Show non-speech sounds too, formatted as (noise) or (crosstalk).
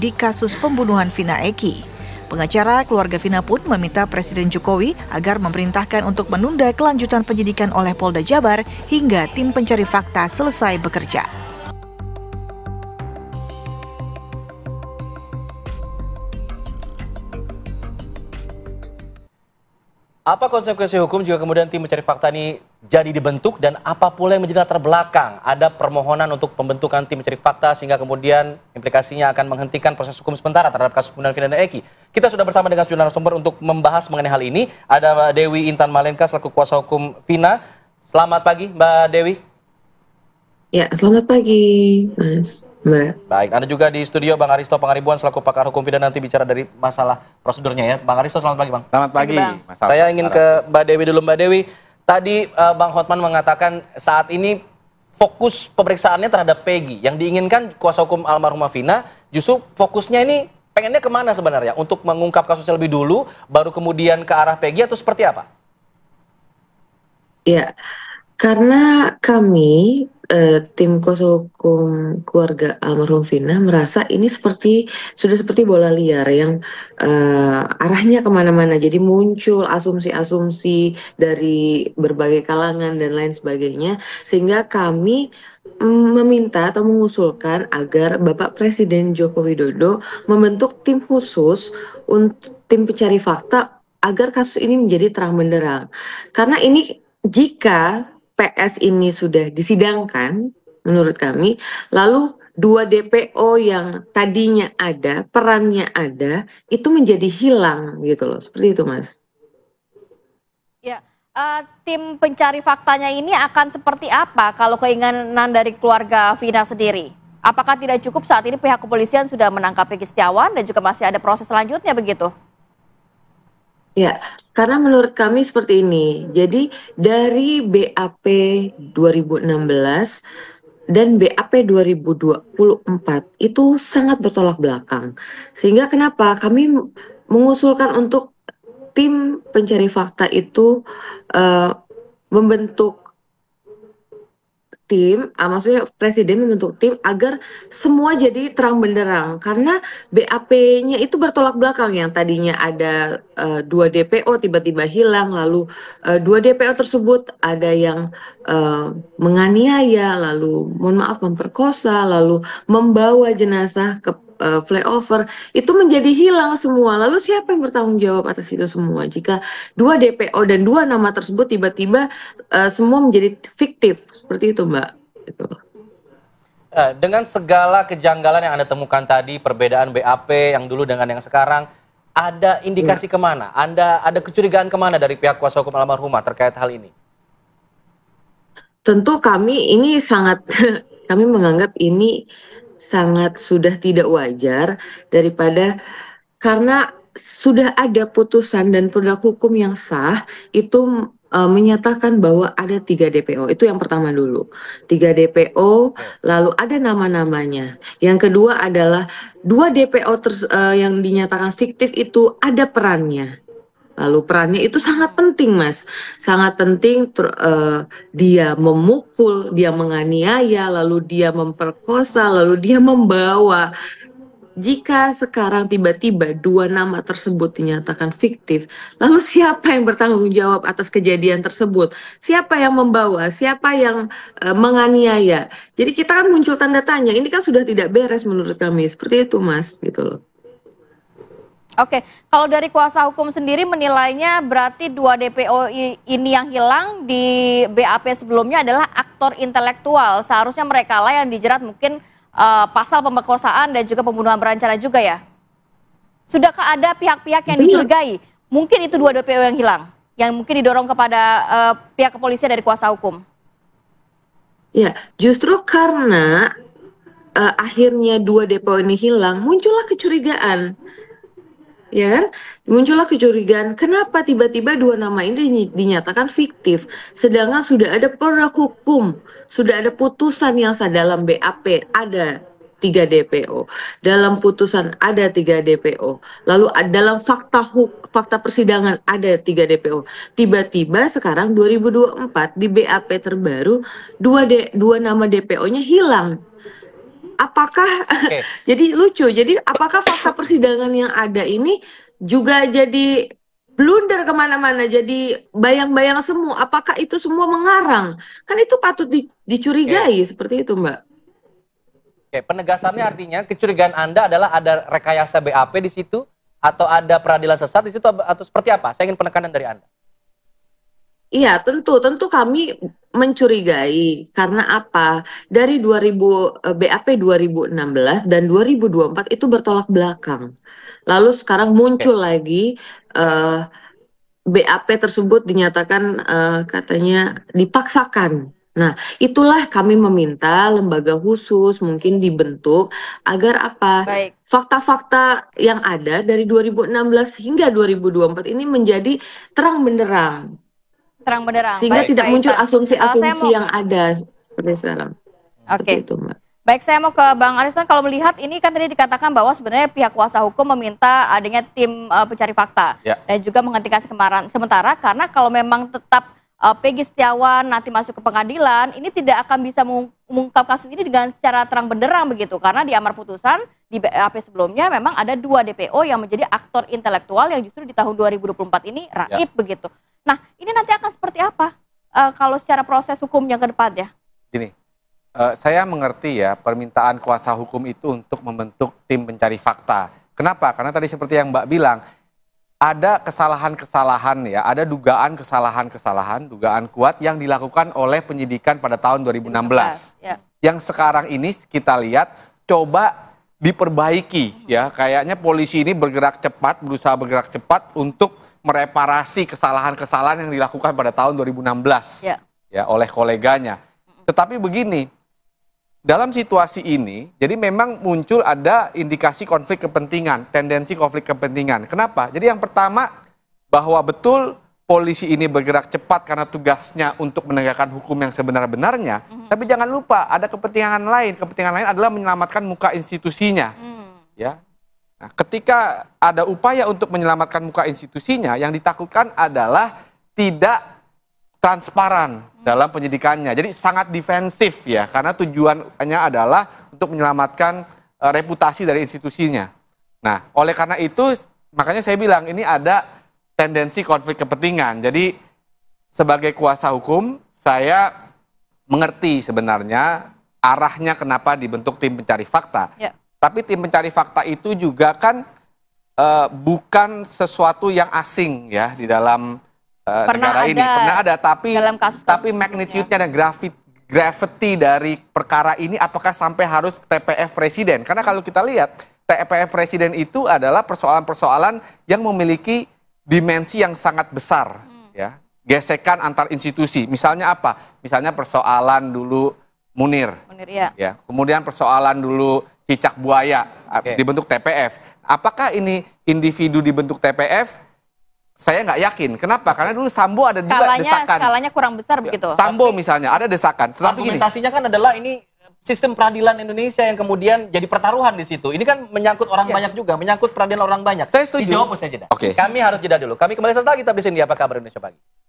di kasus pembunuhan Vina Eki. Pengacara keluarga Vina pun meminta Presiden Jokowi agar memerintahkan untuk menunda kelanjutan penyidikan oleh Polda Jabar hingga tim pencari fakta selesai bekerja. Apa konsekuensi hukum jika kemudian tim mencari fakta ini jadi dibentuk dan apa pula yang menjadi latar belakang? Ada permohonan untuk pembentukan tim mencari fakta sehingga kemudian implikasinya akan menghentikan proses hukum sementara terhadap kasus pembunuhan Vina dan Eki. Kita sudah bersama dengan sejumlah Sumber untuk membahas mengenai hal ini. Ada Dewi Intan Malenka selaku kuasa hukum Vina. Selamat pagi Mbak Dewi. Ya, selamat pagi Mas. Nah. Baik, ada juga di studio Bang Aristo Pangaribuan selaku pakar hukum pidana nanti bicara dari masalah prosedurnya ya. Bang Aristo selamat pagi Bang. Selamat pagi. Bang. Masalah Saya ingin ke Mbak Dewi dulu Mbak Dewi. Tadi uh, Bang Hotman mengatakan saat ini fokus pemeriksaannya terhadap Peggy. Yang diinginkan kuasa hukum almarhumah Vina justru fokusnya ini pengennya kemana sebenarnya? Untuk mengungkap kasusnya lebih dulu, baru kemudian ke arah Peggy atau seperti apa? Ya, karena kami eh, tim kuasa hukum keluarga almarhum Vina merasa ini seperti sudah seperti bola liar yang eh, arahnya kemana-mana. Jadi muncul asumsi-asumsi dari berbagai kalangan dan lain sebagainya, sehingga kami mm, meminta atau mengusulkan agar Bapak Presiden Joko Widodo membentuk tim khusus untuk tim pencari fakta agar kasus ini menjadi terang benderang. Karena ini jika PS ini sudah disidangkan menurut kami, lalu dua DPO yang tadinya ada, perannya ada, itu menjadi hilang gitu loh. Seperti itu, Mas. Ya, uh, tim pencari faktanya ini akan seperti apa kalau keinginan dari keluarga Vina sendiri? Apakah tidak cukup saat ini pihak kepolisian sudah menangkap Peggy Setiawan dan juga masih ada proses selanjutnya begitu? Ya, karena menurut kami seperti ini. Jadi dari BAP 2016 dan BAP 2024 itu sangat bertolak belakang. Sehingga kenapa kami mengusulkan untuk tim pencari fakta itu uh, membentuk tim, uh, maksudnya presiden membentuk tim agar semua jadi terang benderang karena BAP-nya itu bertolak belakang yang tadinya ada uh, dua DPO tiba-tiba hilang, lalu uh, dua DPO tersebut ada yang uh, menganiaya, lalu mohon maaf memperkosa, lalu membawa jenazah ke uh, flyover itu menjadi hilang semua. Lalu siapa yang bertanggung jawab atas itu semua? Jika dua DPO dan dua nama tersebut tiba-tiba uh, semua menjadi fiktif seperti itu, Mbak. Itu. Eh, dengan segala kejanggalan yang Anda temukan tadi, perbedaan BAP yang dulu dengan yang sekarang, ada indikasi ya. kemana? Anda ada kecurigaan kemana dari pihak kuasa hukum almarhumah terkait hal ini? Tentu kami ini sangat (laughs) kami menganggap ini sangat sudah tidak wajar daripada karena sudah ada putusan dan produk hukum yang sah itu uh, menyatakan bahwa ada tiga DPO. Itu yang pertama dulu. Tiga DPO, lalu ada nama-namanya. Yang kedua adalah dua DPO ter, uh, e, yang dinyatakan fiktif itu ada perannya. Lalu perannya itu sangat penting, Mas. Sangat penting ter, uh, dia memukul, dia menganiaya, lalu dia memperkosa, lalu dia membawa. Jika sekarang tiba-tiba dua nama tersebut dinyatakan fiktif, lalu (laughs) siapa yang bertanggung jawab atas kejadian tersebut? Siapa yang membawa? Siapa yang eh, menganiaya? Jadi kita kan muncul tanda tanya. Ini kan sudah tidak beres menurut kami. Seperti itu, Mas, gitu loh. Oke, kalau dari kuasa hukum sendiri menilainya berarti dua DPO ini yang hilang di BAP sebelumnya adalah aktor intelektual. Seharusnya mereka lah yang dijerat mungkin uh, pasal pemerkosaan dan juga pembunuhan berencana juga ya. Sudahkah ada pihak-pihak yang dicurigai? Mungkin itu dua DPO yang hilang, yang mungkin didorong kepada uh, pihak kepolisian dari kuasa hukum. Ya, justru karena uh, akhirnya dua DPO ini hilang, muncullah kecurigaan ya kan? Muncullah kecurigaan, kenapa tiba-tiba dua nama ini dinyatakan fiktif, sedangkan sudah ada produk hukum, sudah ada putusan yang sah dalam BAP ada tiga DPO, dalam putusan ada tiga DPO, lalu dalam fakta huk, fakta persidangan ada tiga DPO. Tiba-tiba sekarang 2024 di BAP terbaru dua de, dua nama DPO-nya hilang apakah okay. (laughs) jadi lucu. Jadi apakah fakta persidangan yang ada ini juga jadi blunder kemana-mana jadi bayang-bayang semua apakah itu semua mengarang kan itu patut di, dicurigai okay. seperti itu mbak Oke, okay, penegasannya artinya kecurigaan Anda adalah ada rekayasa BAP di situ atau ada peradilan sesat di situ atau seperti apa? Saya ingin penekanan dari Anda. Iya, tentu, tentu kami mencurigai karena apa? Dari 2000 BAP 2016 dan 2024 itu bertolak belakang. Lalu sekarang muncul okay. lagi uh, eh, BAP tersebut dinyatakan uh, katanya dipaksakan. Nah, itulah kami meminta lembaga khusus mungkin dibentuk agar apa? Fakta-fakta yang ada dari 2016 hingga 2024 ini menjadi terang benderang terang benderang. Sehingga baik, tidak baik, muncul asumsi-asumsi eh, yang ada seperti sekarang. Oke. Okay. Itu, Mbak. Baik, saya mau ke Bang Ariston. Kalau melihat ini kan tadi dikatakan bahwa sebenarnya pihak kuasa hukum meminta adanya tim uh, pencari fakta ya. dan juga menghentikan sekemaran sementara karena kalau memang tetap uh, Peggy Setiawan nanti masuk ke pengadilan, ini tidak akan bisa mengungkap kasus ini dengan secara terang benderang begitu karena di amar putusan di BAP sebelumnya memang ada dua DPO yang menjadi aktor intelektual yang justru di tahun 2024 ini ya. raib ya. begitu. Nah, ini nanti akan seperti apa uh, kalau secara proses hukumnya ke depannya? Gini, uh, saya mengerti ya permintaan kuasa hukum itu untuk membentuk tim pencari fakta. Kenapa? Karena tadi seperti yang Mbak bilang, ada kesalahan-kesalahan ya, ada dugaan kesalahan-kesalahan, dugaan kuat yang dilakukan oleh penyidikan pada tahun 2016. 2016 ya. Yang sekarang ini kita lihat coba diperbaiki ya, kayaknya polisi ini bergerak cepat, berusaha bergerak cepat untuk mereparasi kesalahan-kesalahan yang dilakukan pada tahun 2016 ya. ya oleh koleganya. Tetapi begini, dalam situasi ini, jadi memang muncul ada indikasi konflik kepentingan, tendensi konflik kepentingan. Kenapa? Jadi yang pertama bahwa betul polisi ini bergerak cepat karena tugasnya untuk menegakkan hukum yang sebenar-benarnya, mm-hmm. tapi jangan lupa ada kepentingan lain. Kepentingan lain adalah menyelamatkan muka institusinya. Mm. Ya, Nah, ketika ada upaya untuk menyelamatkan muka institusinya, yang ditakutkan adalah tidak transparan hmm. dalam penyidikannya. Jadi sangat defensif ya, karena tujuannya adalah untuk menyelamatkan e, reputasi dari institusinya. Nah, oleh karena itu makanya saya bilang ini ada tendensi konflik kepentingan. Jadi sebagai kuasa hukum saya mengerti sebenarnya arahnya kenapa dibentuk tim pencari fakta. Ya. Tapi tim pencari fakta itu juga kan uh, bukan sesuatu yang asing ya di dalam uh, negara ada, ini. Pernah ada, tapi dalam kasus tapi magnitude-nya ya. dan grafit gravity dari perkara ini apakah sampai harus TPF presiden? Karena kalau kita lihat TPF presiden itu adalah persoalan-persoalan yang memiliki dimensi yang sangat besar hmm. ya. Gesekan antar institusi. Misalnya apa? Misalnya persoalan dulu Munir. Munir ya. ya. Kemudian persoalan dulu cicak buaya ah, okay. dibentuk TPF. Apakah ini individu dibentuk TPF? Saya nggak yakin. Kenapa? Karena dulu Sambo ada skalanya, juga desakan. Skalanya kurang besar ya, begitu. Sambo okay. misalnya ada desakan. Tetapi argumentasinya gini, kan adalah ini eh, sistem peradilan Indonesia yang kemudian jadi pertaruhan di situ. Ini kan menyangkut orang ya. banyak juga, menyangkut peradilan orang banyak. Saya setuju. Dijawab Oke. Okay. Kami harus jeda dulu. Kami kembali setelah kita di sini apa kabar Indonesia pagi.